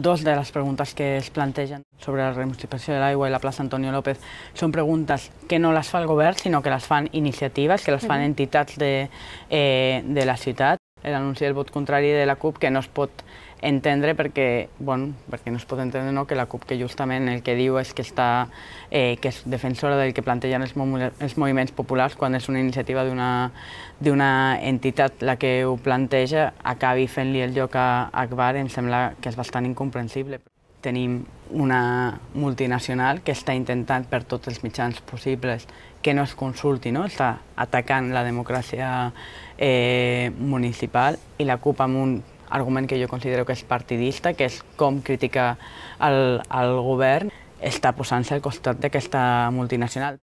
Dos de les preguntes que es plantegen sobre la remunicipació de l'aigua i la plaça Antonio López són preguntes que no les fa el govern, sinó que les fan iniciatives, que les fan entitats de, eh, de la ciutat. L'anunci del vot contrari de la CUP que no es pot entendre perquè, bueno, perquè no es pot entendre no, que la CUP que justament el que diu és que, està, eh, que és defensora del que plantegen els, els moviments populars quan és una iniciativa d'una entitat la que ho planteja acabi fent-li el lloc a Akbar em sembla que és bastant incomprensible tenim una multinacional que està intentant per tots els mitjans possibles que no es consulti, no? està atacant la democràcia eh, municipal i la CUP amb un argument que jo considero que és partidista, que és com critica el, el govern, està posant-se al costat d'aquesta multinacional.